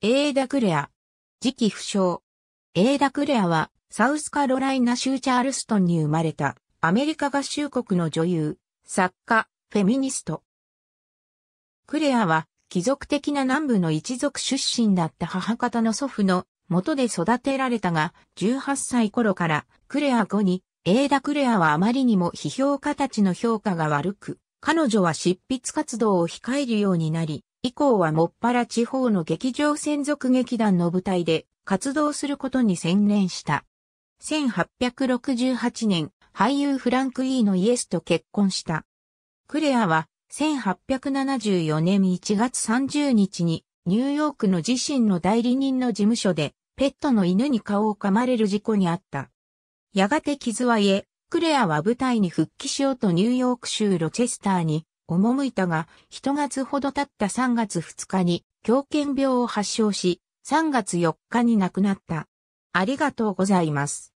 エーダ・クレア。次期不詳。エーダ・クレアは、サウスカロライナ州チャールストンに生まれた、アメリカ合衆国の女優、作家、フェミニスト。クレアは、貴族的な南部の一族出身だった母方の祖父の元で育てられたが、18歳頃からクレア後に、エーダ・クレアはあまりにも批評家たちの評価が悪く、彼女は執筆活動を控えるようになり、以降はもっぱら地方の劇場専属劇団の舞台で活動することに専念した。1868年、俳優フランク・イーのイエスと結婚した。クレアは1874年1月30日にニューヨークの自身の代理人の事務所でペットの犬に顔を噛まれる事故にあった。やがて傷は癒え、クレアは舞台に復帰しようとニューヨーク州ロチェスターに赴いたが、一月ほど経った3月2日に狂犬病を発症し、3月4日に亡くなった。ありがとうございます。